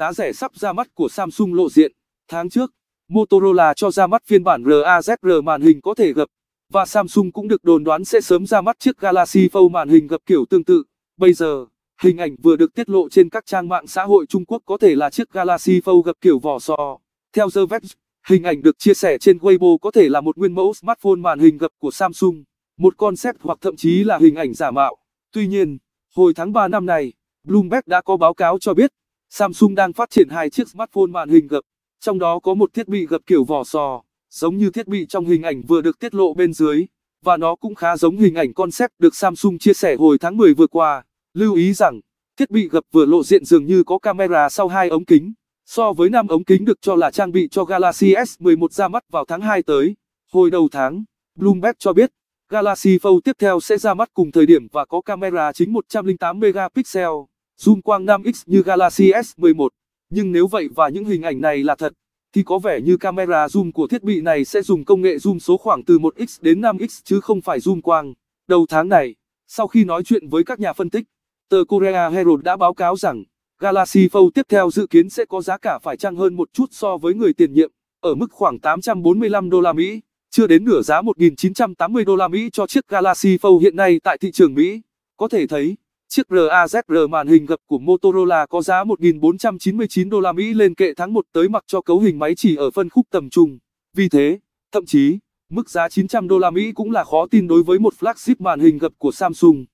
giá rẻ sắp ra mắt của Samsung lộ diện. Tháng trước, Motorola cho ra mắt phiên bản RAZR màn hình có thể gập, và Samsung cũng được đồn đoán sẽ sớm ra mắt chiếc Galaxy Fold màn hình gập kiểu tương tự. Bây giờ, hình ảnh vừa được tiết lộ trên các trang mạng xã hội Trung Quốc có thể là chiếc Galaxy Fold gập kiểu vỏ sò. Theo The Web, hình ảnh được chia sẻ trên Weibo có thể là một nguyên mẫu smartphone màn hình gập của Samsung, một concept hoặc thậm chí là hình ảnh giả mạo. Tuy nhiên, hồi tháng 3 năm nay, Bloomberg đã có báo cáo cho biết Samsung đang phát triển hai chiếc smartphone màn hình gập, trong đó có một thiết bị gập kiểu vỏ sò, giống như thiết bị trong hình ảnh vừa được tiết lộ bên dưới, và nó cũng khá giống hình ảnh concept được Samsung chia sẻ hồi tháng 10 vừa qua. Lưu ý rằng, thiết bị gập vừa lộ diện dường như có camera sau hai ống kính, so với năm ống kính được cho là trang bị cho Galaxy S11 ra mắt vào tháng 2 tới. Hồi đầu tháng, Bloomberg cho biết, Galaxy Fold tiếp theo sẽ ra mắt cùng thời điểm và có camera chính 108 megapixel. Zoom Quang 5X như Galaxy S11. Nhưng nếu vậy và những hình ảnh này là thật, thì có vẻ như camera zoom của thiết bị này sẽ dùng công nghệ zoom số khoảng từ 1x đến 5x chứ không phải zoom quang. Đầu tháng này, sau khi nói chuyện với các nhà phân tích, tờ Korea Herald đã báo cáo rằng Galaxy Fold tiếp theo dự kiến sẽ có giá cả phải chăng hơn một chút so với người tiền nhiệm, ở mức khoảng 845 đô la Mỹ, chưa đến nửa giá 1980 đô la Mỹ cho chiếc Galaxy Fold hiện nay tại thị trường Mỹ. Có thể thấy Chiếc RAZR màn hình gập của Motorola có giá 1.499 đô la Mỹ lên kệ tháng 1 tới mặc cho cấu hình máy chỉ ở phân khúc tầm trung. Vì thế, thậm chí, mức giá 900 đô la Mỹ cũng là khó tin đối với một flagship màn hình gập của Samsung.